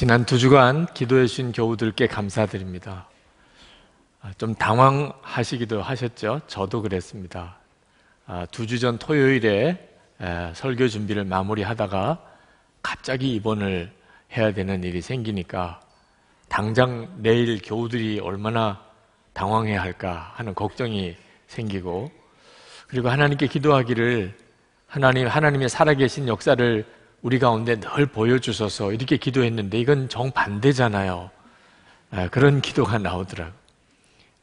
지난 두 주간 기도해 주신 교우들께 감사드립니다. 아, 좀 당황하시기도 하셨죠? 저도 그랬습니다. 아, 두주 전 토요일에 설교 준비를 마무리하다가 갑자기 입원을 해야 되는 일이 생기니까 당장 내일 교우들이 얼마나 당황해야 할까 하는 걱정이 생기고 그리고 하나님께 기도하기를 하나님 하나님의 살아계신 역사를 우리 가운데 늘 보여주셔서 이렇게 기도했는데 이건 정반대잖아요. 아, 그런 기도가 나오더라고요.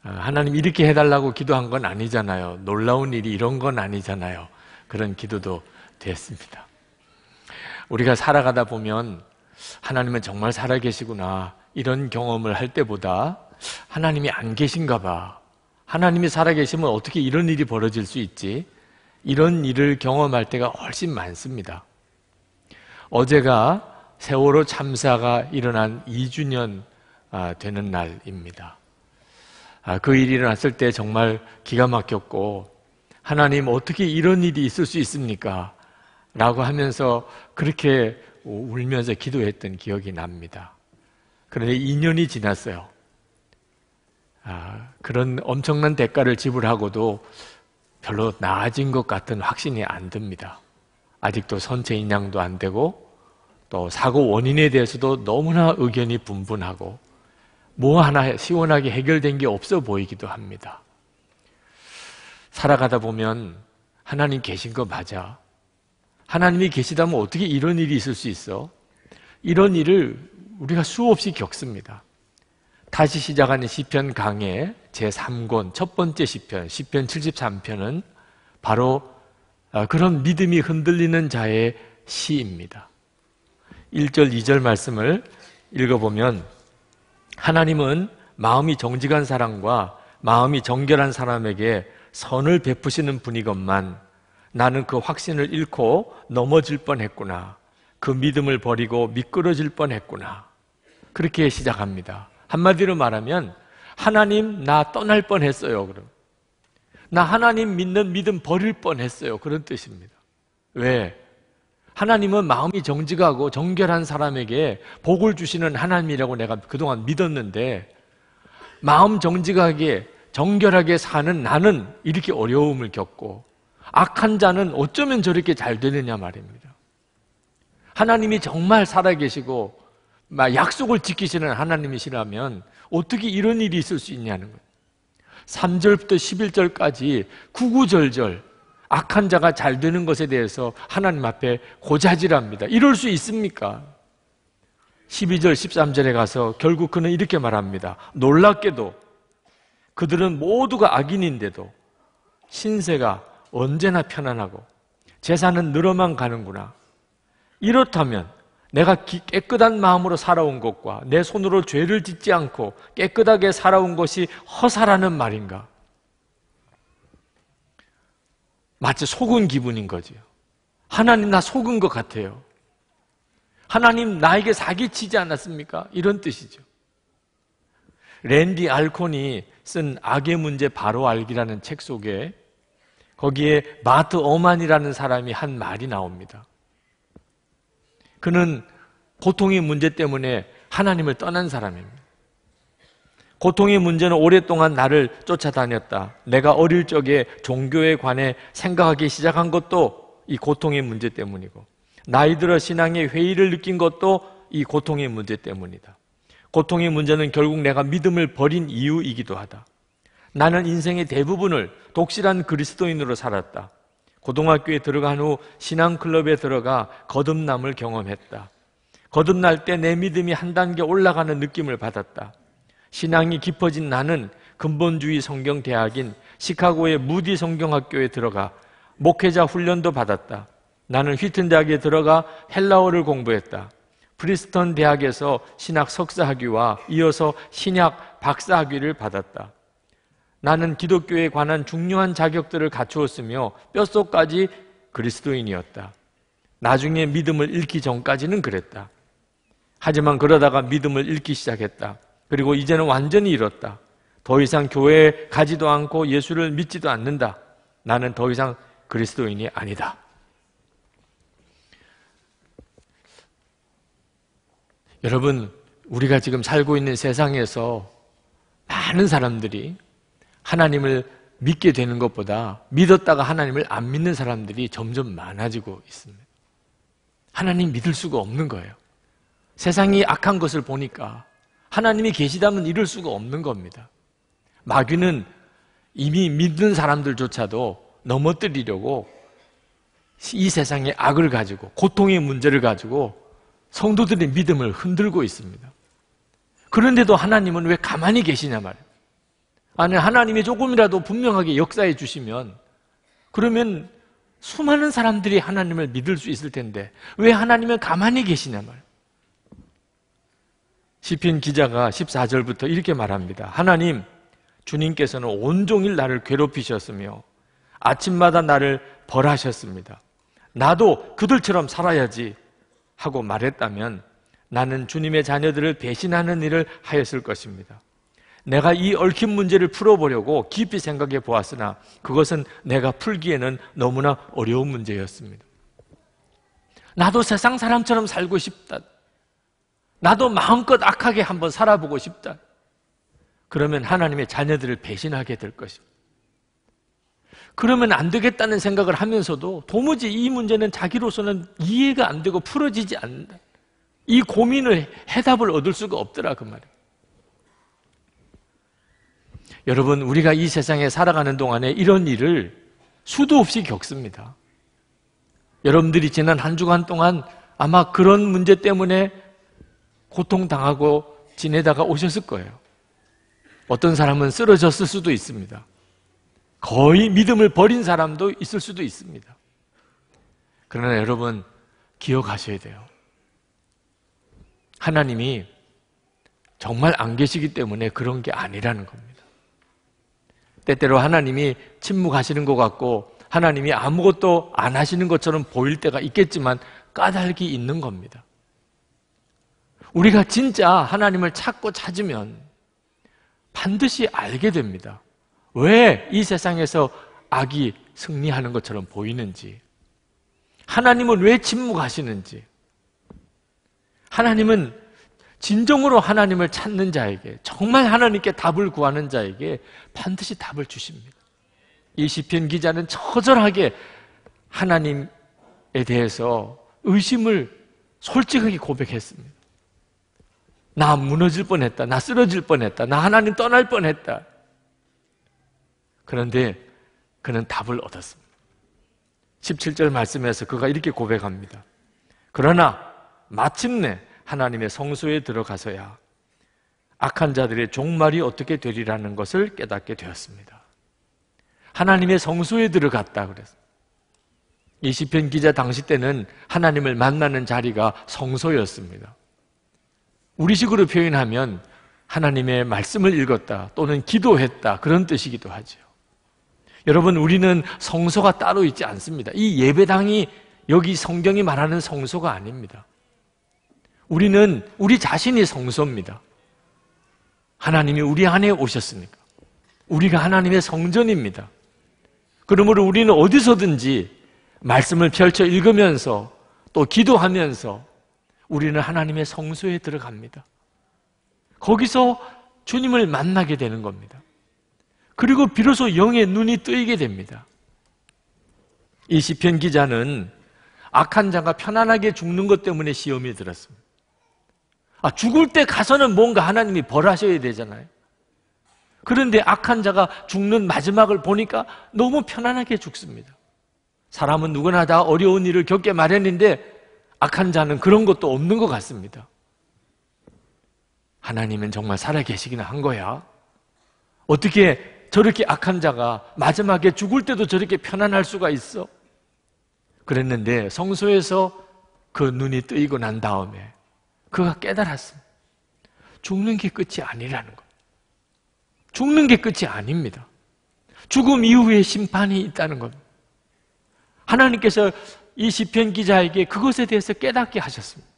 아, 하나님 이렇게 해달라고 기도한 건 아니잖아요. 놀라운 일이 이런 건 아니잖아요. 그런 기도도 됐습니다. 우리가 살아가다 보면 하나님은 정말 살아계시구나. 이런 경험을 할 때보다 하나님이 안 계신가 봐. 하나님이 살아계시면 어떻게 이런 일이 벌어질 수 있지? 이런 일을 경험할 때가 훨씬 많습니다. 어제가 세월호 참사가 일어난 2주년 아, 되는 날입니다. 아, 그 일이 일어났을 때 정말 기가 막혔고, 하나님 어떻게 이런 일이 있을 수 있습니까? 라고 하면서 그렇게 울면서 기도했던 기억이 납니다. 그런데 2년이 지났어요. 아, 그런 엄청난 대가를 지불하고도 별로 나아진 것 같은 확신이 안 듭니다. 아직도 선체 인양도 안 되고 또 사고 원인에 대해서도 너무나 의견이 분분하고 뭐 하나 시원하게 해결된 게 없어 보이기도 합니다. 살아가다 보면 하나님 계신 거 맞아. 하나님이 계시다면 어떻게 이런 일이 있을 수 있어? 이런 일을 우리가 수없이 겪습니다. 다시 시작하는 시편 강의 제3권 첫 번째 시편 시편 73편은 바로 아, 그런 믿음이 흔들리는 자의 시입니다. 1절, 2절 말씀을 읽어보면 하나님은 마음이 정직한 사람과 마음이 정결한 사람에게 선을 베푸시는 분이건만 나는 그 확신을 잃고 넘어질 뻔했구나. 그 믿음을 버리고 미끄러질 뻔했구나. 그렇게 시작합니다. 한마디로 말하면 하나님 나 떠날 뻔했어요. 그럼 나 하나님 믿는 믿음 버릴 뻔했어요. 그런 뜻입니다. 왜? 하나님은 마음이 정직하고 정결한 사람에게 복을 주시는 하나님이라고 내가 그동안 믿었는데 마음 정직하게 정결하게 사는 나는 이렇게 어려움을 겪고 악한 자는 어쩌면 저렇게 잘 되느냐 말입니다. 하나님이 정말 살아계시고 약속을 지키시는 하나님이시라면 어떻게 이런 일이 있을 수 있냐는 거예요. 3절부터 11절까지 구구절절 악한 자가 잘 되는 것에 대해서 하나님 앞에 고자질합니다. 이럴 수 있습니까? 12절, 13절에 가서 결국 그는 이렇게 말합니다. 놀랍게도 그들은 모두가 악인인데도 신세가 언제나 편안하고 재산은 늘어만 가는구나. 이렇다면 내가 깨끗한 마음으로 살아온 것과 내 손으로 죄를 짓지 않고 깨끗하게 살아온 것이 허사라는 말인가? 마치 속은 기분인 거지 하나님 나 속은 것 같아요. 하나님 나에게 사기치지 않았습니까? 이런 뜻이죠. 랜디 알콘이 쓴 악의 문제 바로 알기라는 책 속에 거기에 마트 어만이라는 사람이 한 말이 나옵니다. 그는 고통의 문제 때문에 하나님을 떠난 사람입니다. 고통의 문제는 오랫동안 나를 쫓아다녔다. 내가 어릴 적에 종교에 관해 생각하기 시작한 것도 이 고통의 문제 때문이고, 나이 들어 신앙의 회의를 느낀 것도 이 고통의 문제 때문이다. 고통의 문제는 결국 내가 믿음을 버린 이유이기도 하다. 나는 인생의 대부분을 독실한 그리스도인으로 살았다. 고등학교에 들어간 후 신앙클럽에 들어가 거듭남을 경험했다. 거듭날 때 내 믿음이 한 단계 올라가는 느낌을 받았다. 신앙이 깊어진 나는 근본주의 성경대학인 시카고의 무디 성경학교에 들어가 목회자 훈련도 받았다. 나는 휘튼 대학에 들어가 헬라어를 공부했다. 프리스턴 대학에서 신학 석사학위와 이어서 신약 박사학위를 받았다. 나는 기독교에 관한 중요한 자격들을 갖추었으며 뼛속까지 그리스도인이었다. 나중에 믿음을 잃기 전까지는 그랬다. 하지만 그러다가 믿음을 잃기 시작했다. 그리고 이제는 완전히 잃었다. 더 이상 교회에 가지도 않고 예수를 믿지도 않는다. 나는 더 이상 그리스도인이 아니다. 여러분, 우리가 지금 살고 있는 세상에서 많은 사람들이 하나님을 믿게 되는 것보다 믿었다가 하나님을 안 믿는 사람들이 점점 많아지고 있습니다. 하나님 믿을 수가 없는 거예요. 세상이 악한 것을 보니까 하나님이 계시다면 이럴 수가 없는 겁니다. 마귀는 이미 믿는 사람들조차도 넘어뜨리려고 이 세상의 악을 가지고 고통의 문제를 가지고 성도들의 믿음을 흔들고 있습니다. 그런데도 하나님은 왜 가만히 계시냐 말이에요. 아에 하나님이 조금이라도 분명하게 역사해 주시면 그러면 수많은 사람들이 하나님을 믿을 수 있을 텐데 왜 하나님은 가만히 계시냐 말. 시편 기자가 14절부터 이렇게 말합니다. 하나님 주님께서는 온종일 나를 괴롭히셨으며 아침마다 나를 벌하셨습니다. 나도 그들처럼 살아야지 하고 말했다면 나는 주님의 자녀들을 배신하는 일을 하였을 것입니다. 내가 이 얽힌 문제를 풀어보려고 깊이 생각해 보았으나 그것은 내가 풀기에는 너무나 어려운 문제였습니다. 나도 세상 사람처럼 살고 싶다. 나도 마음껏 악하게 한번 살아보고 싶다. 그러면 하나님의 자녀들을 배신하게 될 것입니다. 그러면 안 되겠다는 생각을 하면서도 도무지 이 문제는 자기로서는 이해가 안 되고 풀어지지 않는다. 이 고민을 해답을 얻을 수가 없더라 그 말이에요. 여러분, 우리가 이 세상에 살아가는 동안에 이런 일을 수도 없이 겪습니다. 여러분들이 지난 한 주간 동안 아마 그런 문제 때문에 고통당하고 지내다가 오셨을 거예요. 어떤 사람은 쓰러졌을 수도 있습니다. 거의 믿음을 버린 사람도 있을 수도 있습니다. 그러나 여러분, 기억하셔야 돼요. 하나님이 정말 안 계시기 때문에 그런 게 아니라는 겁니다. 때때로 하나님이 침묵하시는 것 같고 하나님이 아무것도 안 하시는 것처럼 보일 때가 있겠지만 까닭이 있는 겁니다. 우리가 진짜 하나님을 찾고 찾으면 반드시 알게 됩니다. 왜 이 세상에서 악이 승리하는 것처럼 보이는지, 하나님은 왜 침묵하시는지, 하나님은 진정으로 하나님을 찾는 자에게 정말 하나님께 답을 구하는 자에게 반드시 답을 주십니다. 이 시편 기자는 처절하게 하나님에 대해서 의심을 솔직하게 고백했습니다. 나 무너질 뻔했다. 나 쓰러질 뻔했다. 나 하나님 떠날 뻔했다. 그런데 그는 답을 얻었습니다. 17절 말씀에서 그가 이렇게 고백합니다. 그러나 마침내 하나님의 성소에 들어가서야 악한 자들의 종말이 어떻게 되리라는 것을 깨닫게 되었습니다. 하나님의 성소에 들어갔다 그래서 이 시편 기자 당시 때는 하나님을 만나는 자리가 성소였습니다. 우리식으로 표현하면 하나님의 말씀을 읽었다 또는 기도했다 그런 뜻이기도 하죠. 여러분 우리는 성소가 따로 있지 않습니다. 이 예배당이 여기 성경이 말하는 성소가 아닙니다. 우리는 우리 자신이 성소입니다. 하나님이 우리 안에 오셨으니까. 우리가 하나님의 성전입니다. 그러므로 우리는 어디서든지 말씀을 펼쳐 읽으면서 또 기도하면서 우리는 하나님의 성소에 들어갑니다. 거기서 주님을 만나게 되는 겁니다. 그리고 비로소 영의 눈이 뜨이게 됩니다. 이 시편 기자는 악한 자가 편안하게 죽는 것 때문에 시험이 들었습니다. 아, 죽을 때 가서는 뭔가 하나님이 벌하셔야 되잖아요. 그런데 악한 자가 죽는 마지막을 보니까 너무 편안하게 죽습니다. 사람은 누구나 다 어려운 일을 겪게 마련인데 악한 자는 그런 것도 없는 것 같습니다. 하나님은 정말 살아계시기는 한 거야. 어떻게 저렇게 악한 자가 마지막에 죽을 때도 저렇게 편안할 수가 있어? 그랬는데 성소에서 그 눈이 뜨이고 난 다음에 그가 깨달았습니다. 죽는 게 끝이 아니라는 것. 죽는 게 끝이 아닙니다. 죽음 이후에 심판이 있다는 겁 하나님께서 이 시편 기자에게 그것에 대해서 깨닫게 하셨습니다.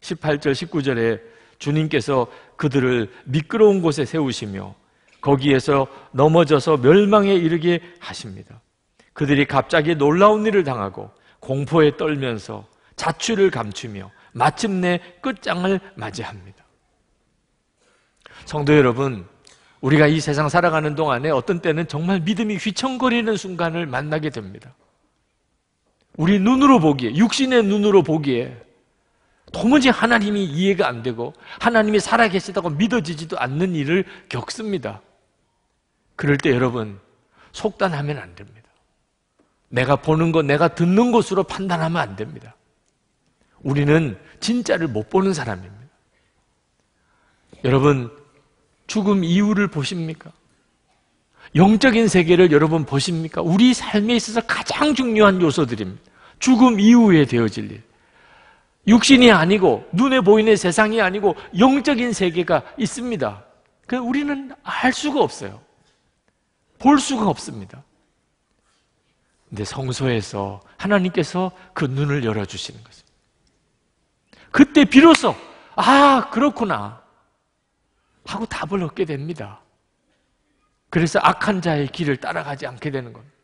18절, 19절에 주님께서 그들을 미끄러운 곳에 세우시며 거기에서 넘어져서 멸망에 이르게 하십니다. 그들이 갑자기 놀라운 일을 당하고 공포에 떨면서 자취를 감추며 마침내 끝장을 맞이합니다. 성도 여러분, 우리가 이 세상 살아가는 동안에 어떤 때는 정말 믿음이 휘청거리는 순간을 만나게 됩니다. 우리 눈으로 보기에, 육신의 눈으로 보기에 도무지 하나님이 이해가 안 되고 하나님이 살아계시다고 믿어지지도 않는 일을 겪습니다. 그럴 때 여러분, 속단하면 안 됩니다. 내가 보는 것, 내가 듣는 것으로 판단하면 안 됩니다. 우리는 진짜를 못 보는 사람입니다. 여러분, 죽음 이후를 보십니까? 영적인 세계를 여러분 보십니까? 우리 삶에 있어서 가장 중요한 요소들입니다. 죽음 이후에 되어질 일. 육신이 아니고 눈에 보이는 세상이 아니고 영적인 세계가 있습니다. 그 우리는 알 수가 없어요. 볼 수가 없습니다. 근데 성소에서 하나님께서 그 눈을 열어주시는 거죠. 그때 비로소 아 그렇구나 하고 답을 얻게 됩니다. 그래서 악한 자의 길을 따라가지 않게 되는 겁니다.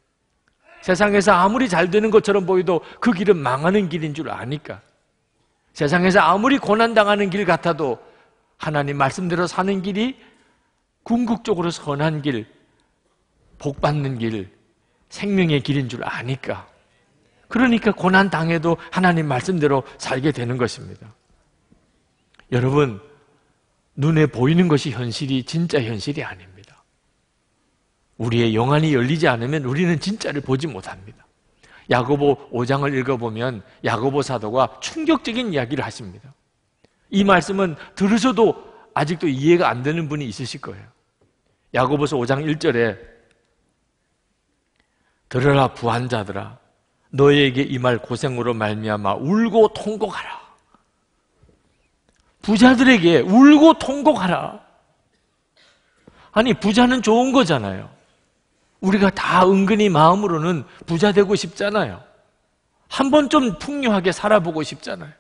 세상에서 아무리 잘 되는 것처럼 보여도 그 길은 망하는 길인 줄 아니까. 세상에서 아무리 고난당하는 길 같아도 하나님 말씀대로 사는 길이 궁극적으로 선한 길, 복받는 길, 생명의 길인 줄 아니까. 그러니까 고난 당해도 하나님 말씀대로 살게 되는 것입니다. 여러분, 눈에 보이는 것이 현실이 진짜 현실이 아닙니다. 우리의 영안이 열리지 않으면 우리는 진짜를 보지 못합니다. 야고보 5장을 읽어보면 야고보 사도가 충격적인 이야기를 하십니다. 이 말씀은 들으셔도 아직도 이해가 안 되는 분이 있으실 거예요. 야고보서 5장 1절에 들으라 부한자들아 너에게 이 말 고생으로 말미암아 울고 통곡하라. 부자들에게 울고 통곡하라. 아니 부자는 좋은 거잖아요. 우리가 다 은근히 마음으로는 부자 되고 싶잖아요. 한번 좀 풍요하게 살아보고 싶잖아요.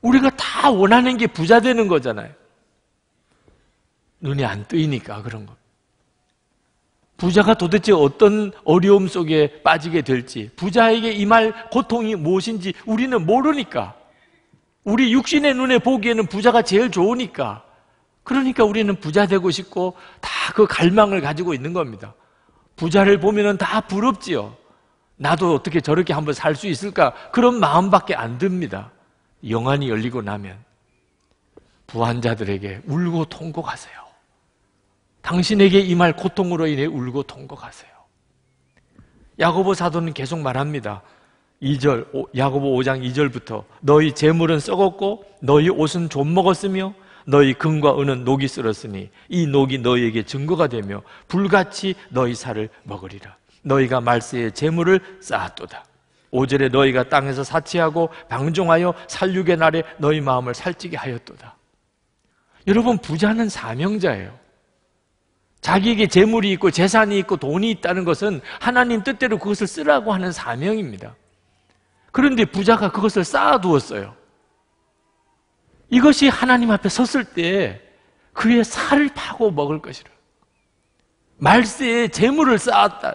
우리가 다 원하는 게 부자 되는 거잖아요. 눈이 안 뜨이니까 그런 겁니다. 부자가 도대체 어떤 어려움 속에 빠지게 될지, 부자에게 이 말 고통이 무엇인지 우리는 모르니까. 우리 육신의 눈에 보기에는 부자가 제일 좋으니까. 그러니까 우리는 부자 되고 싶고 다 그 갈망을 가지고 있는 겁니다. 부자를 보면은 다 부럽지요. 나도 어떻게 저렇게 한번 살 수 있을까? 그런 마음밖에 안 듭니다. 영안이 열리고 나면 부환자들에게 울고 통곡하세요. 당신에게 임할 고통으로 인해 울고 통곡하세요. 야고보 사도는 계속 말합니다. 2절 야고보 5장 2절부터 너희 재물은 썩었고 너희 옷은 좀 먹었으며 너희 금과 은은 녹이 쓸었으니 이 녹이 너희에게 증거가 되며 불같이 너희 살을 먹으리라 너희가 말세에 재물을 쌓았도다 5절에 너희가 땅에서 사치하고 방종하여 살육의 날에 너희 마음을 살찌게 하였도다 여러분 부자는 사명자예요 자기에게 재물이 있고 재산이 있고 돈이 있다는 것은 하나님 뜻대로 그것을 쓰라고 하는 사명입니다. 그런데 부자가 그것을 쌓아두었어요. 이것이 하나님 앞에 섰을 때 그의 살을 파고 먹을 것이라. 말세에 재물을 쌓았다.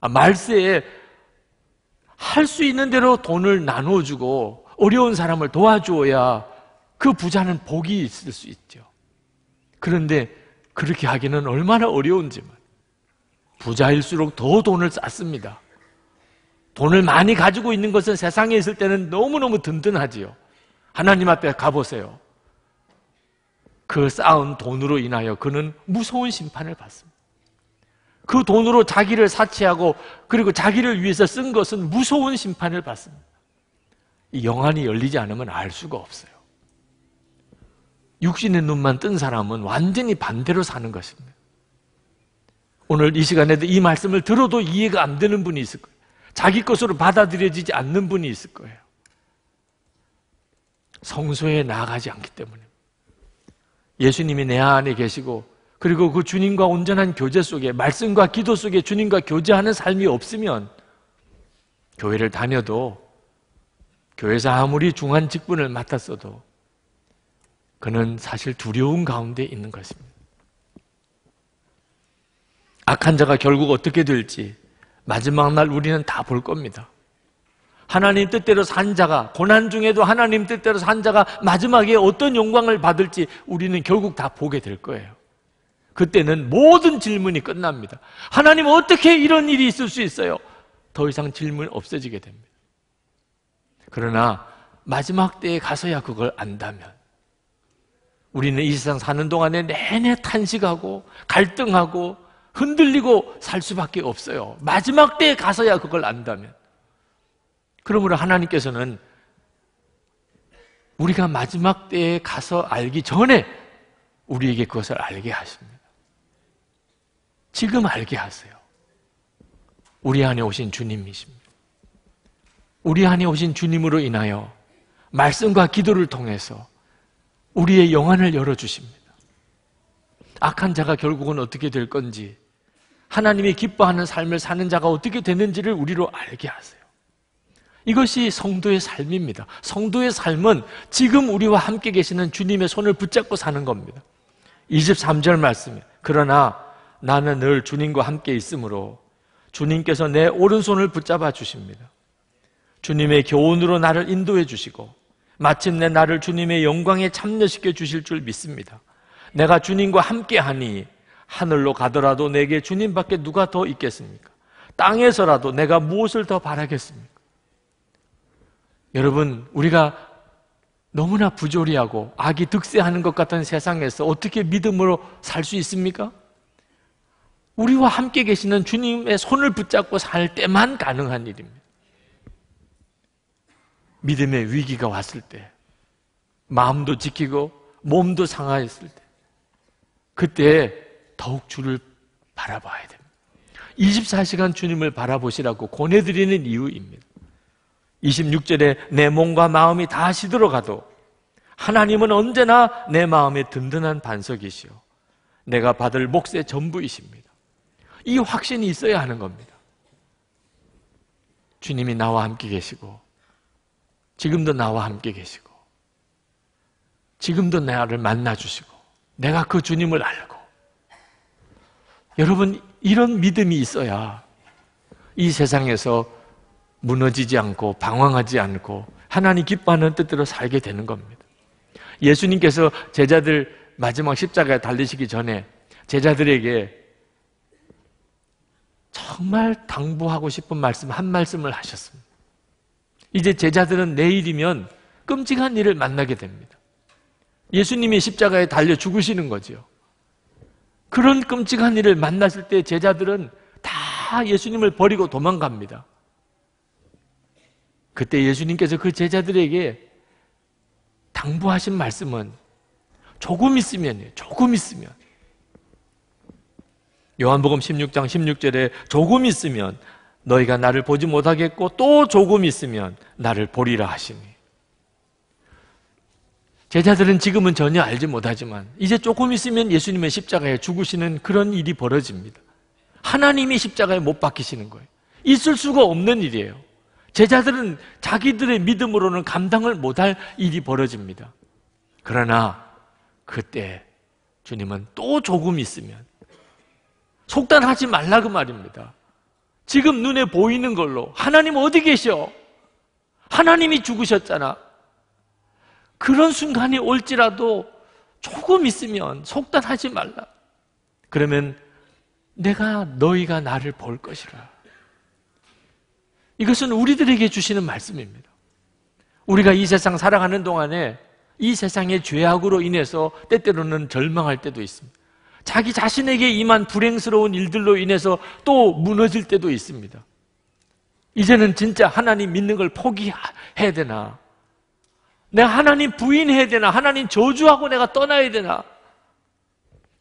아, 말세에 할 수 있는 대로 돈을 나눠주고 어려운 사람을 도와주어야 그 부자는 복이 있을 수 있죠. 그런데 그렇게 하기는 얼마나 어려운지 말. 부자일수록 더 돈을 쌓습니다 돈을 많이 가지고 있는 것은 세상에 있을 때는 너무너무 든든하지요. 하나님 앞에 가보세요. 그 쌓은 돈으로 인하여 그는 무서운 심판을 받습니다. 그 돈으로 자기를 사치하고 그리고 자기를 위해서 쓴 것은 무서운 심판을 받습니다. 이 영안이 열리지 않으면 알 수가 없어요. 육신의 눈만 뜬 사람은 완전히 반대로 사는 것입니다. 오늘 이 시간에도 이 말씀을 들어도 이해가 안 되는 분이 있을 거예요. 자기 것으로 받아들여지지 않는 분이 있을 거예요. 성소에 나아가지 않기 때문에 예수님이 내 안에 계시고 그리고 그 주님과 온전한 교제 속에 말씀과 기도 속에 주님과 교제하는 삶이 없으면 교회를 다녀도 교회에서 아무리 중한 직분을 맡았어도 그는 사실 두려운 가운데 있는 것입니다. 악한 자가 결국 어떻게 될지 마지막 날 우리는 다 볼 겁니다. 하나님 뜻대로 산 자가 고난 중에도 하나님 뜻대로 산 자가 마지막에 어떤 영광을 받을지 우리는 결국 다 보게 될 거예요. 그때는 모든 질문이 끝납니다. 하나님 어떻게 이런 일이 있을 수 있어요? 더 이상 질문 없어지게 됩니다. 그러나 마지막 때에 가서야 그걸 안다면 우리는 이 세상 사는 동안에 내내 탄식하고 갈등하고 흔들리고 살 수밖에 없어요. 마지막 때에 가서야 그걸 안다면. 그러므로 하나님께서는 우리가 마지막 때에 가서 알기 전에 우리에게 그것을 알게 하십니다. 지금 알게 하세요. 우리 안에 오신 주님이십니다. 우리 안에 오신 주님으로 인하여 말씀과 기도를 통해서 우리의 영안을 열어주십니다. 악한 자가 결국은 어떻게 될 건지, 하나님이 기뻐하는 삶을 사는 자가 어떻게 되는지를 우리로 알게 하세요. 이것이 성도의 삶입니다. 성도의 삶은 지금 우리와 함께 계시는 주님의 손을 붙잡고 사는 겁니다. 23절 말씀이에요. 그러나 나는 늘 주님과 함께 있으므로 주님께서 내 오른손을 붙잡아 주십니다. 주님의 교훈으로 나를 인도해 주시고 마침내 나를 주님의 영광에 참여시켜 주실 줄 믿습니다. 내가 주님과 함께하니 하늘로 가더라도 내게 주님밖에 누가 더 있겠습니까? 땅에서라도 내가 무엇을 더 바라겠습니까? 여러분, 우리가 너무나 부조리하고 악이 득세하는 것 같은 세상에서 어떻게 믿음으로 살 수 있습니까? 우리와 함께 계시는 주님의 손을 붙잡고 살 때만 가능한 일입니다. 믿음의 위기가 왔을 때, 마음도 지키고 몸도 상하였을 때, 그때 더욱 주를 바라봐야 됩니다. 24시간 주님을 바라보시라고 권해드리는 이유입니다. 26절에 내 몸과 마음이 다 시들어가도 하나님은 언제나 내 마음의 든든한 반석이시오 내가 받을 몫의 전부이십니다. 이 확신이 있어야 하는 겁니다. 주님이 나와 함께 계시고 지금도 나와 함께 계시고 지금도 나를 만나주시고 내가 그 주님을 알고 여러분 이런 믿음이 있어야 이 세상에서 무너지지 않고 방황하지 않고 하나님 기뻐하는 뜻대로 살게 되는 겁니다. 예수님께서 제자들 마지막 십자가에 달리시기 전에 제자들에게 정말 당부하고 싶은 말씀 한 말씀을 하셨습니다. 이제 제자들은 내일이면 끔찍한 일을 만나게 됩니다. 예수님이 십자가에 달려 죽으시는 거지 그런 끔찍한 일을 만났을 때 제자들은 다 예수님을 버리고 도망갑니다. 그때 예수님께서 그 제자들에게 당부하신 말씀은 조금 있으면요. 조금 있으면. 요한복음 16장 16절에 조금 있으면 너희가 나를 보지 못하겠고 또 조금 있으면 나를 보리라 하시니. 제자들은 지금은 전혀 알지 못하지만 이제 조금 있으면 예수님의 십자가에 죽으시는 그런 일이 벌어집니다. 하나님이 십자가에 못 박히시는 거예요. 있을 수가 없는 일이에요. 제자들은 자기들의 믿음으로는 감당을 못할 일이 벌어집니다. 그러나 그때 주님은 또 조금 있으면 속단하지 말라 그 말입니다. 지금 눈에 보이는 걸로 하나님 어디 계셔? 하나님이 죽으셨잖아. 그런 순간이 올지라도 조금 있으면 속단하지 말라. 그러면 내가 너희가 나를 볼 것이라. 이것은 우리들에게 주시는 말씀입니다. 우리가 이 세상 살아가는 동안에 이 세상의 죄악으로 인해서 때때로는 절망할 때도 있습니다. 자기 자신에게 임한 불행스러운 일들로 인해서 또 무너질 때도 있습니다. 이제는 진짜 하나님 믿는 걸 포기해야 되나? 내가 하나님 부인해야 되나? 하나님 저주하고 내가 떠나야 되나?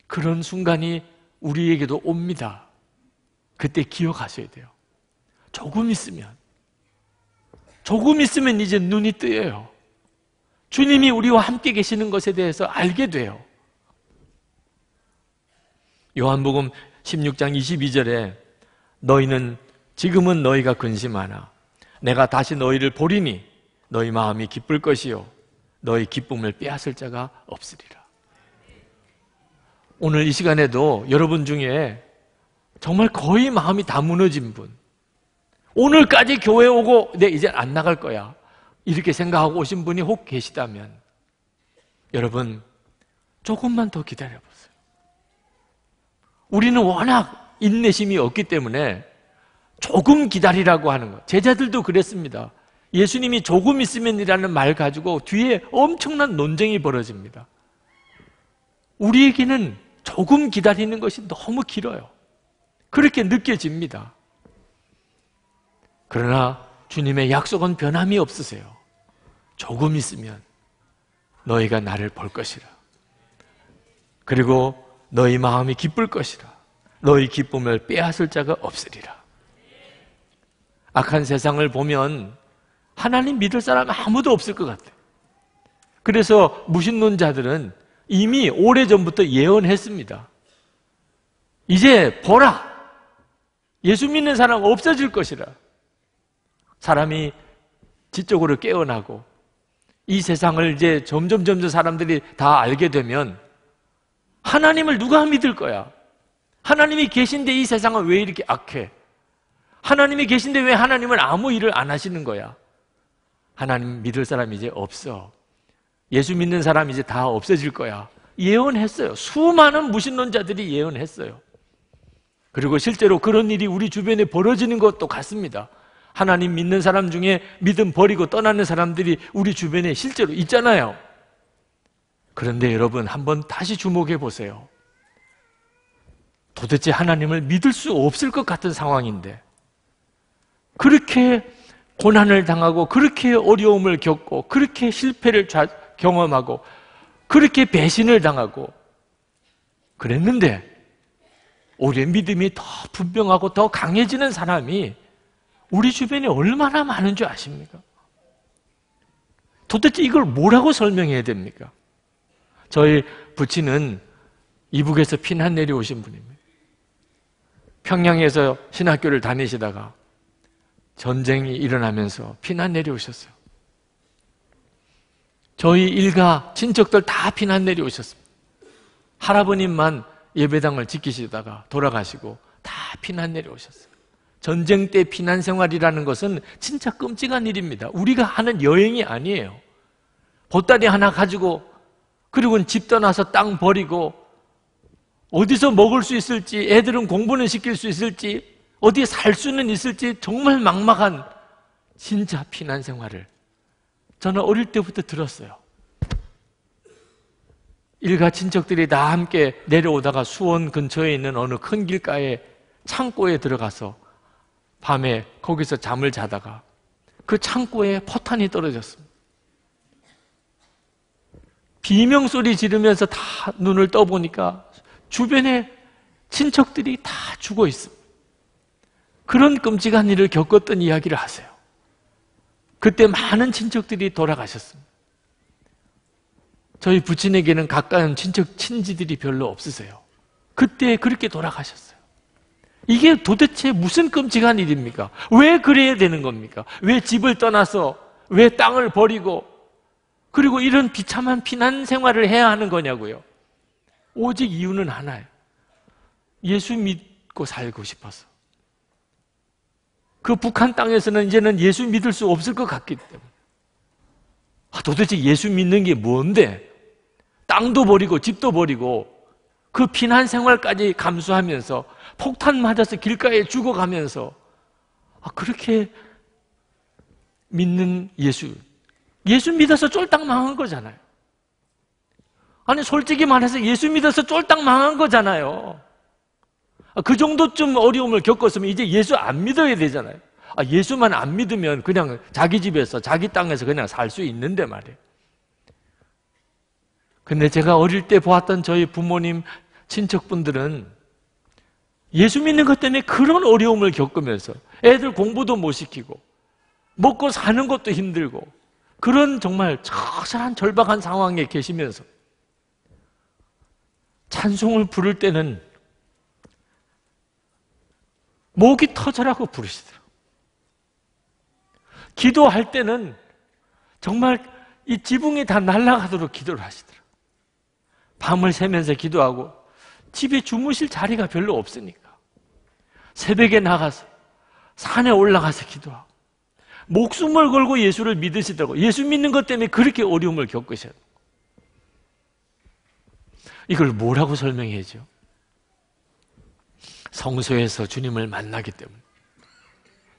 그런 순간이 우리에게도 옵니다. 그때 기억하셔야 돼요. 조금 있으면. 조금 있으면 이제 눈이 뜨여요. 주님이 우리와 함께 계시는 것에 대해서 알게 돼요. 요한복음 16장 22절에 너희는 지금은 너희가 근심하나 내가 다시 너희를 보리니 너희 마음이 기쁠 것이요 너희 기쁨을 빼앗을 자가 없으리라. 오늘 이 시간에도 여러분 중에 정말 거의 마음이 다 무너진 분 오늘까지 교회 오고 내 이제 안 나갈 거야 이렇게 생각하고 오신 분이 혹 계시다면 여러분 조금만 더 기다려보세요. 우리는 워낙 인내심이 없기 때문에 조금 기다리라고 하는 것. 제자들도 그랬습니다. 예수님이 조금 있으면이라는 말 가지고 뒤에 엄청난 논쟁이 벌어집니다. 우리에게는 조금 기다리는 것이 너무 길어요. 그렇게 느껴집니다. 그러나 주님의 약속은 변함이 없으세요. 조금 있으면 너희가 나를 볼 것이라. 그리고 너희 마음이 기쁠 것이라. 너희 기쁨을 빼앗을 자가 없으리라. 악한 세상을 보면 하나님 믿을 사람 아무도 없을 것같아 그래서 무신론자들은 이미 오래전부터 예언했습니다. 이제 보라! 예수 믿는 사람 없어질 것이라. 사람이 지적으로 깨어나고 이 세상을 이제 점점 점점 사람들이 다 알게 되면 하나님을 누가 믿을 거야? 하나님이 계신데 이 세상은 왜 이렇게 악해? 하나님이 계신데 왜 하나님은 아무 일을 안 하시는 거야? 하나님 믿을 사람이 제 없어. 예수 믿는 사람 이제 다 없어질 거야. 예언했어요. 수많은 무신론자들이 예언했어요. 그리고 실제로 그런 일이 우리 주변에 벌어지는 것도 같습니다. 하나님 믿는 사람 중에 믿음 버리고 떠나는 사람들이 우리 주변에 실제로 있잖아요. 그런데 여러분 한번 다시 주목해 보세요. 도대체 하나님을 믿을 수 없을 것 같은 상황인데 그렇게 고난을 당하고 그렇게 어려움을 겪고 그렇게 실패를 경험하고 그렇게 배신을 당하고 그랬는데 우리의 믿음이 더 분명하고 더 강해지는 사람이 우리 주변에 얼마나 많은 줄 아십니까? 도대체 이걸 뭐라고 설명해야 됩니까? 저희 부친은 이북에서 피난 내려오신 분입니다. 평양에서 신학교를 다니시다가 전쟁이 일어나면서 피난 내려오셨어요. 저희 일가 친척들 다 피난 내려오셨습니다. 할아버님만 예배당을 지키시다가 돌아가시고 다 피난 내려오셨어요. 전쟁 때 피난 생활이라는 것은 진짜 끔찍한 일입니다. 우리가 하는 여행이 아니에요. 보따리 하나 가지고 그리고는 집 떠나서 땅 버리고 어디서 먹을 수 있을지 애들은 공부는 시킬 수 있을지 어디에 살 수는 있을지 정말 막막한 진짜 피난 생활을 저는 어릴 때부터 들었어요. 일가 친척들이 다 함께 내려오다가 수원 근처에 있는 어느 큰 길가에 창고에 들어가서 밤에 거기서 잠을 자다가 그 창고에 포탄이 떨어졌습니다. 비명 소리 지르면서 다 눈을 떠보니까 주변에 친척들이 다 죽어 있습니다. 그런 끔찍한 일을 겪었던 이야기를 하세요. 그때 많은 친척들이 돌아가셨습니다. 저희 부친에게는 가까운 친척, 친지들이 별로 없으세요. 그때 그렇게 돌아가셨어요. 이게 도대체 무슨 끔찍한 일입니까? 왜 그래야 되는 겁니까? 왜 집을 떠나서, 왜 땅을 버리고, 그리고 이런 비참한 피난 생활을 해야 하는 거냐고요. 오직 이유는 하나예요. 예수 믿고 살고 싶어서. 그 북한 땅에서는 이제는 예수 믿을 수 없을 것 같기 때문에. 아, 도대체 예수 믿는 게 뭔데? 땅도 버리고 집도 버리고 그 피난 생활까지 감수하면서 폭탄 맞아서 길가에 죽어가면서 아, 그렇게 믿는 예수 예수 믿어서 쫄딱 망한 거잖아요. 아니 솔직히 말해서 예수 믿어서 쫄딱 망한 거잖아요. 그 정도쯤 어려움을 겪었으면 이제 예수 안 믿어야 되잖아요. 아, 예수만 안 믿으면 그냥 자기 집에서 자기 땅에서 그냥 살 수 있는데 말이에요. 근데 제가 어릴 때 보았던 저희 부모님 친척분들은 예수 믿는 것 때문에 그런 어려움을 겪으면서 애들 공부도 못 시키고 먹고 사는 것도 힘들고 그런 정말 처절한 절박한 상황에 계시면서 찬송을 부를 때는 목이 터져라고 부르시더라고요. 기도할 때는 정말 이 지붕이 다 날아가도록 기도를 하시더라고요. 밤을 새면서 기도하고 집에 주무실 자리가 별로 없으니까 새벽에 나가서 산에 올라가서 기도하고 목숨을 걸고 예수를 믿으시더라고 예수 믿는 것 때문에 그렇게 어려움을 겪으셨 고 이걸 뭐라고 설명해야죠? 성소에서 주님을 만나기 때문에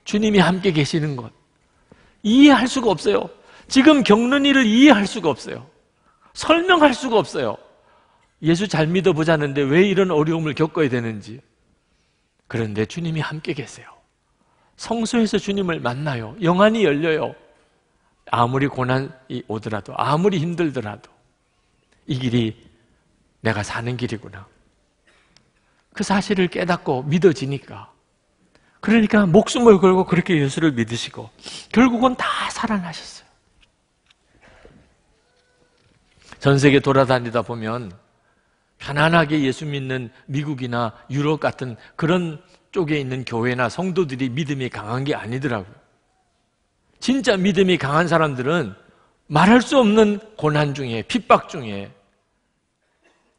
주님이 함께 계시는 것 이해할 수가 없어요 지금 겪는 일을 이해할 수가 없어요 설명할 수가 없어요 예수 잘 믿어보자는데 왜 이런 어려움을 겪어야 되는지 그런데 주님이 함께 계세요 성소에서 주님을 만나요. 영안이 열려요. 아무리 고난이 오더라도, 아무리 힘들더라도, 이 길이 내가 사는 길이구나. 그 사실을 깨닫고 믿어지니까. 그러니까 목숨을 걸고 그렇게 예수를 믿으시고, 결국은 다 살아나셨어요. 전 세계 돌아다니다 보면, 편안하게 예수 믿는 미국이나 유럽 같은 그런 쪽에 있는 교회나 성도들이 믿음이 강한 게 아니더라고요. 진짜 믿음이 강한 사람들은 말할 수 없는 고난 중에, 핍박 중에,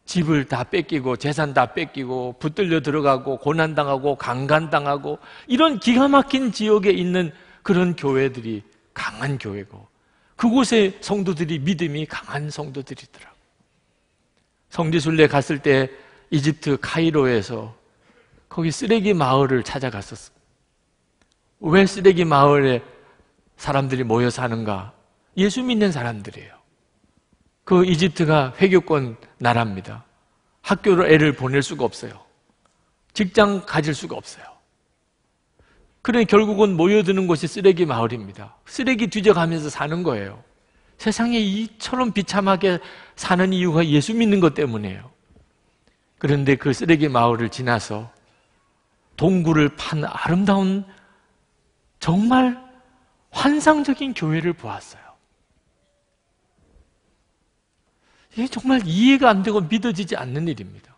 집을 다 뺏기고, 재산 다 뺏기고, 붙들려 들어가고, 고난당하고, 강간당하고, 이런 기가 막힌 지역에 있는 그런 교회들이 강한 교회고, 그곳의 성도들이 믿음이 강한 성도들이더라고요. 성지순례 갔을 때 이집트 카이로에서 거기 쓰레기 마을을 찾아갔었어. 왜 쓰레기 마을에 사람들이 모여 사는가? 예수 믿는 사람들이에요. 그 이집트가 회교권 나라입니다. 학교로 애를 보낼 수가 없어요. 직장 가질 수가 없어요. 그러니 결국은 모여드는 곳이 쓰레기 마을입니다. 쓰레기 뒤져가면서 사는 거예요. 세상에 이처럼 비참하게 사는 이유가 예수 믿는 것 때문이에요. 그런데 그 쓰레기 마을을 지나서 동굴을 판 아름다운 정말 환상적인 교회를 보았어요. 이게 정말 이해가 안 되고 믿어지지 않는 일입니다.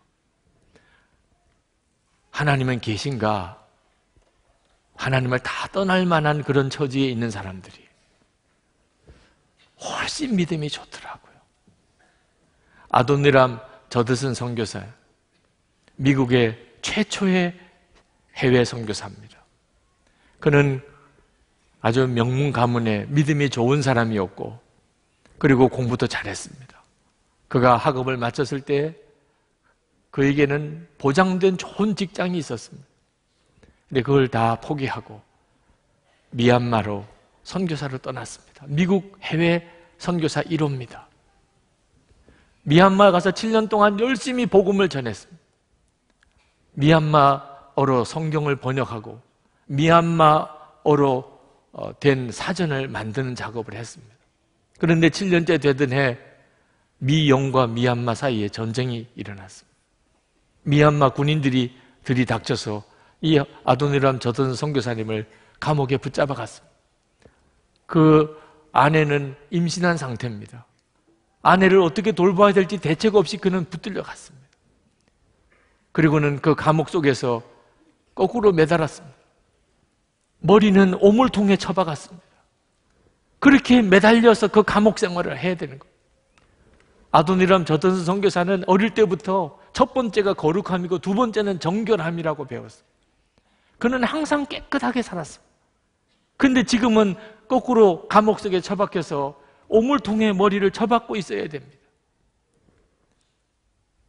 하나님은 계신가? 하나님을 다 떠날 만한 그런 처지에 있는 사람들이 훨씬 믿음이 좋더라고요. 아돈니람 저드슨 선교사, 미국의 최초의 해외 선교사입니다. 그는 아주 명문 가문에 믿음이 좋은 사람이었고 그리고 공부도 잘했습니다. 그가 학업을 마쳤을 때 그에게는 보장된 좋은 직장이 있었습니다. 근데 그걸 다 포기하고 미얀마로 선교사를 떠났습니다. 미국 해외 선교사 1호입니다. 미얀마 가서 7년 동안 열심히 복음을 전했습니다. 미얀마 미얀마어로 성경을 번역하고 미얀마어로 어, 된 사전을 만드는 작업을 했습니다. 그런데 7년째 되던 해 미영과 미얀마 사이에 전쟁이 일어났습니다. 미얀마 군인들이 들이닥쳐서 이 아도니람 저든 선교사님을 감옥에 붙잡아갔습니다. 그 아내는 임신한 상태입니다. 아내를 어떻게 돌봐야 될지 대책 없이 그는 붙들려 갔습니다. 그리고는 그 감옥 속에서 거꾸로 매달았습니다. 머리는 오물통에 처박았습니다. 그렇게 매달려서 그 감옥 생활을 해야 되는 거예요. 아도니람 저던스 선교사는 어릴 때부터 첫 번째가 거룩함이고 두 번째는 정결함이라고 배웠어요. 그는 항상 깨끗하게 살았습니다 근데 지금은 거꾸로 감옥 속에 처박혀서 오물통에 머리를 처박고 있어야 됩니다.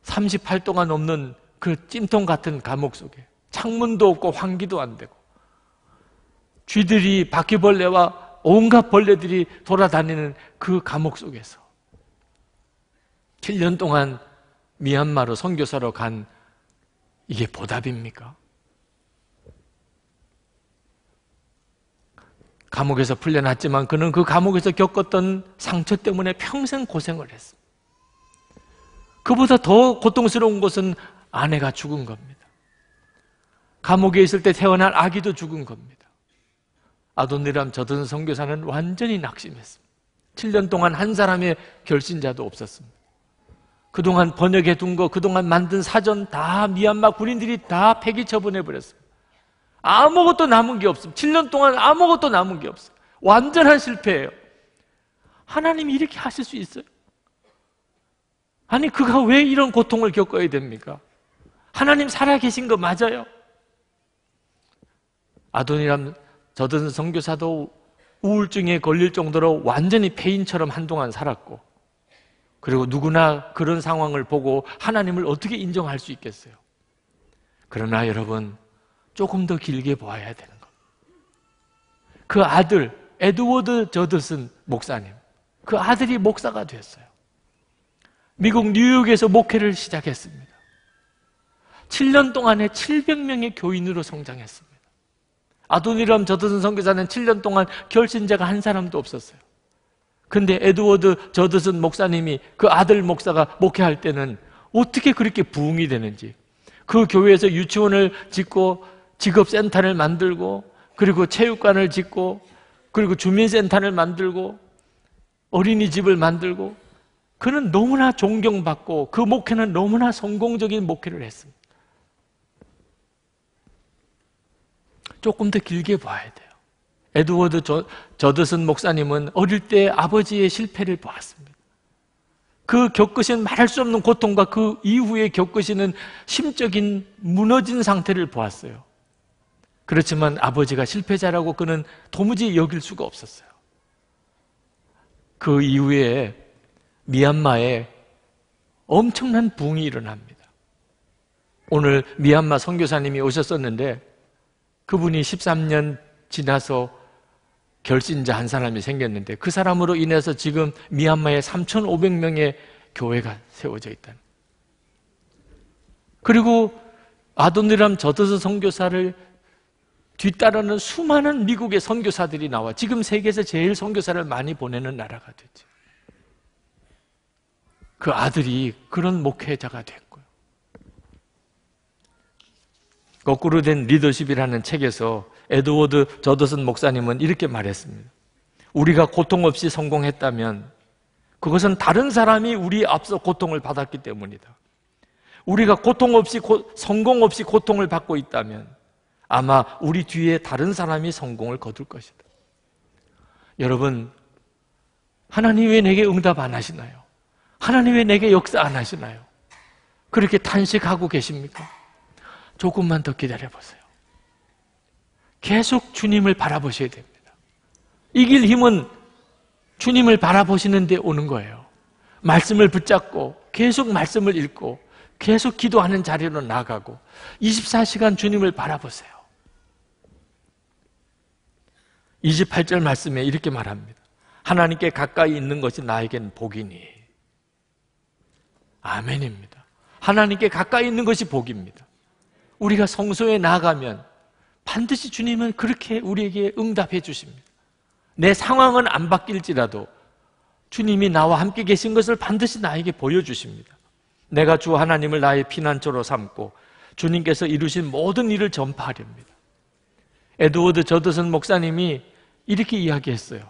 38동안 없는그 찜통 같은 감옥 속에 창문도 없고 환기도 안 되고 쥐들이 바퀴벌레와 온갖 벌레들이 돌아다니는 그 감옥 속에서 7년 동안 미얀마로 선교사로 간 이게 보답입니까? 감옥에서 풀려났지만 그는 그 감옥에서 겪었던 상처 때문에 평생 고생을 했습니다. 그보다 더 고통스러운 것은 아내가 죽은 겁니다. 감옥에 있을 때 태어난 아기도 죽은 겁니다. 아돈니람 저든 성교사는 완전히 낙심했습니다. 7년 동안 한 사람의 결신자도 없었습니다. 그동안 번역해 둔 거, 그동안 만든 사전 다 미얀마 군인들이 다 폐기 처분해 버렸습니다. 아무것도 남은 게 없습니다. 7년 동안 아무것도 남은 게 없어요. 완전한 실패예요. 하나님이 이렇게 하실 수 있어요? 아니, 그가 왜 이런 고통을 겪어야 됩니까? 하나님 살아계신 거 맞아요? 아도니람 저든 성교사도 우울증에 걸릴 정도로 완전히 폐인처럼 한동안 살았고 그리고 누구나 그런 상황을 보고 하나님을 어떻게 인정할 수 있겠어요? 그러나 여러분 조금 더 길게 보아야 되는 것. 그 아들 에드워드 저드슨 목사님 그 아들이 목사가 됐어요. 미국 뉴욕에서 목회를 시작했습니다. 7년 동안에 700명의 교인으로 성장했습니다. 아도니람 저드슨 선교사는 7년 동안 결신자가 한 사람도 없었어요. 근데 에드워드 저드슨 목사님이 그 아들 목사가 목회할 때는 어떻게 그렇게 부흥이 되는지 그 교회에서 유치원을 짓고 직업센터를 만들고 그리고 체육관을 짓고 그리고 주민센터를 만들고 어린이집을 만들고 그는 너무나 존경받고 그 목회는 너무나 성공적인 목회를 했습니다. 조금 더 길게 봐야 돼요. 에드워드 저, 드슨 목사님은 어릴 때 아버지의 실패를 보았습니다. 그 겪으신 말할 수 없는 고통과 그 이후에 겪으시는 심적인 무너진 상태를 보았어요. 그렇지만 아버지가 실패자라고 그는 도무지 여길 수가 없었어요. 그 이후에 미얀마에 엄청난 붕이 일어납니다. 오늘 미얀마 선교사님이 오셨었는데 그분이 13년 지나서 결신자 한 사람이 생겼는데 그 사람으로 인해서 지금 미얀마에 3,500명의 교회가 세워져 있다. 그리고 아도니람 저더스 선교사를 뒤따르는 수많은 미국의 선교사들이 나와 지금 세계에서 제일 선교사를 많이 보내는 나라가 됐죠그 아들이 그런 목회자가 됐고 거꾸로 된 리더십이라는 책에서 에드워드 저더슨 목사님은 이렇게 말했습니다. 우리가 고통 없이 성공했다면 그것은 다른 사람이 우리 앞서 고통을 받았기 때문이다. 우리가 고통 없이 고, 성공 없이 고통을 받고 있다면 아마 우리 뒤에 다른 사람이 성공을 거둘 것이다. 여러분 하나님 왜 내게 응답 안 하시나요? 하나님 왜 내게 역사 안 하시나요? 그렇게 탄식하고 계십니까? 조금만 더 기다려보세요. 계속 주님을 바라보셔야 됩니다. 이길 힘은 주님을 바라보시는데 오는 거예요. 말씀을 붙잡고 계속 말씀을 읽고 계속 기도하는 자리로 나가고 24시간 주님을 바라보세요. 28절 말씀에 이렇게 말합니다. 하나님께 가까이 있는 것이 나에겐 복이니. 아멘입니다. 하나님께 가까이 있는 것이 복입니다. 우리가 성소에 나가면 반드시 주님은 그렇게 우리에게 응답해 주십니다. 내 상황은 안 바뀔지라도 주님이 나와 함께 계신 것을 반드시 나에게 보여주십니다. 내가 주 하나님을 나의 피난처로 삼고 주님께서 이루신 모든 일을 전파하렵니다. 에드워드 저드슨 목사님이 이렇게 이야기했어요.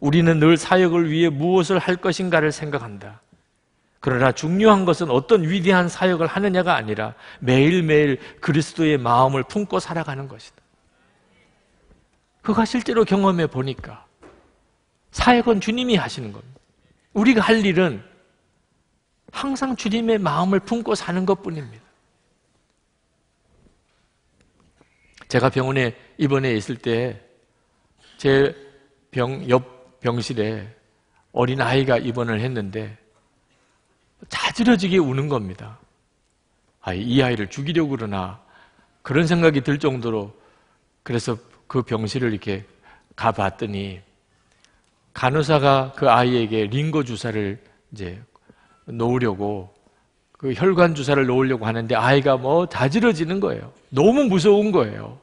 우리는 늘 사역을 위해 무엇을 할 것인가를 생각한다. 그러나 중요한 것은 어떤 위대한 사역을 하느냐가 아니라 매일매일 그리스도의 마음을 품고 살아가는 것이다. 그가 실제로 경험해 보니까 사역은 주님이 하시는 겁니다. 우리가 할 일은 항상 주님의 마음을 품고 사는 것 뿐입니다. 제가 병원에 입원해 있을 때 제 병 옆 병실에 어린 아이가 입원을 했는데 자지러지게 우는 겁니다. 아, 이 아이를 죽이려고 그러나 그런 생각이 들 정도로 그래서 그 병실을 이렇게 가봤더니 간호사가 그 아이에게 링거 주사를 이제 놓으려고 그 혈관 주사를 놓으려고 하는데 아이가 뭐자지러지는 거예요. 너무 무서운 거예요.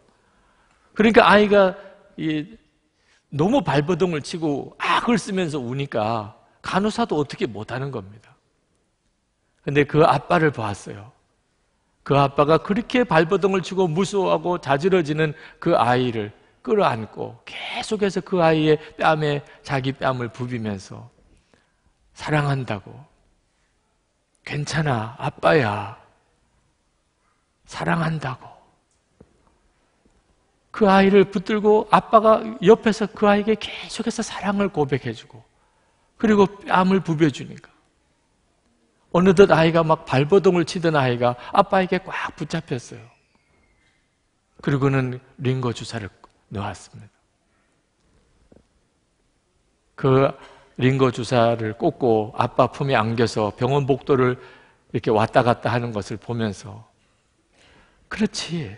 그러니까 아이가 이 너무 발버둥을 치고 악을 쓰면서 우니까 간호사도 어떻게 못하는 겁니다. 근데 그 아빠를 보았어요. 그 아빠가 그렇게 발버둥을 치고 무서워하고 자지러지는 그 아이를 끌어안고 계속해서 그 아이의 뺨에 자기 뺨을 부비면서 사랑한다고. 괜찮아, 아빠야. 사랑한다고. 그 아이를 붙들고 아빠가 옆에서 그 아이에게 계속해서 사랑을 고백해주고 그리고 뺨을 부벼주니까 어느덧 아이가 막 발버둥을 치던 아이가 아빠에게 꽉 붙잡혔어요. 그리고는 링거 주사를 놓았습니다. 그 링거 주사를 꽂고 아빠 품에 안겨서 병원 복도를 이렇게 왔다 갔다 하는 것을 보면서 그렇지.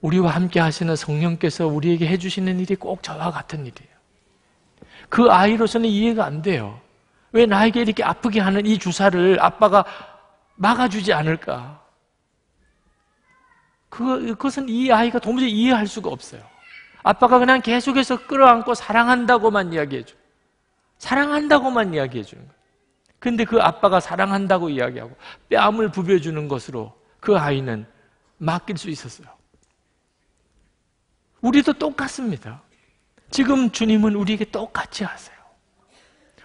우리와 함께 하시는 성령께서 우리에게 해주시는 일이 꼭 저와 같은 일이에요. 그 아이로서는 이해가 안 돼요. 왜 나에게 이렇게 아프게 하는 이 주사를 아빠가 막아주지 않을까? 그, 그것은 이 아이가 도무지 이해할 수가 없어요. 아빠가 그냥 계속해서 끌어안고 사랑한다고만 이야기해줘. 사랑한다고만 이야기해주는 거예요. 근데 그 아빠가 사랑한다고 이야기하고 뺨을 부벼주는 것으로 그 아이는 맡길 수 있었어요. 우리도 똑같습니다. 지금 주님은 우리에게 똑같이 하세요.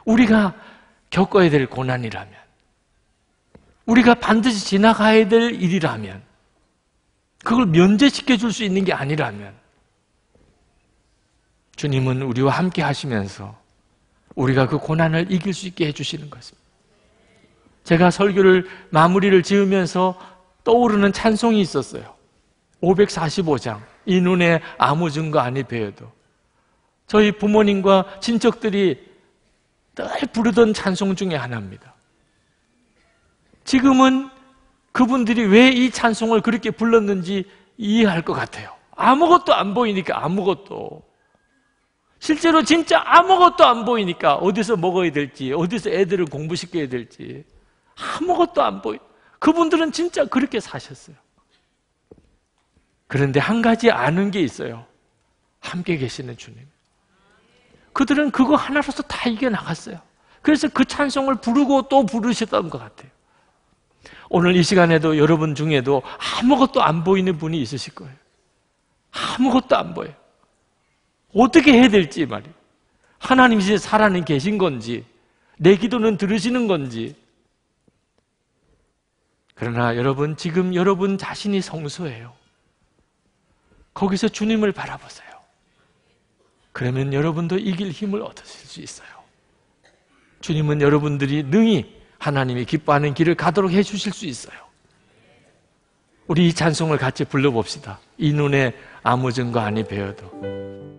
우리가 겪어야 될 고난이라면, 우리가 반드시 지나가야 될 일이라면, 그걸 면제시켜 줄 수 있는 게 아니라면, 주님은 우리와 함께 하시면서 우리가 그 고난을 이길 수 있게 해주시는 것입니다. 제가 설교를 마무리를 지으면서 떠오르는 찬송이 있었어요. 545장. 이 눈에 아무 증거 아니 베어도. 저희 부모님과 친척들이 늘 부르던 찬송 중에 하나입니다. 지금은 그분들이 왜 이 찬송을 그렇게 불렀는지 이해할 것 같아요. 아무것도 안 보이니까 아무것도. 실제로 진짜 아무것도 안 보이니까 어디서 먹어야 될지, 어디서 애들을 공부시켜야 될지 아무것도 안 보이. 그분들은 진짜 그렇게 사셨어요. 그런데 한 가지 아는 게 있어요. 함께 계시는 주님. 그들은 그거 하나로서 다 이겨나갔어요. 그래서 그 찬송을 부르고 또 부르셨던 것 같아요. 오늘 이 시간에도 여러분 중에도 아무것도 안 보이는 분이 있으실 거예요. 아무것도 안 보여요. 어떻게 해야 될지 말이에요. 하나님이 살아는 계신 건지, 내 기도는 들으시는 건지. 그러나 여러분, 지금 여러분 자신이 성소예요. 거기서 주님을 바라보세요. 그러면 여러분도 이길 힘을 얻으실 수 있어요. 주님은 여러분들이 능히 하나님이 기뻐하는 길을 가도록 해주실 수 있어요. 우리 이 찬송을 같이 불러봅시다. 이 눈에 아무 증거 아니 배어도.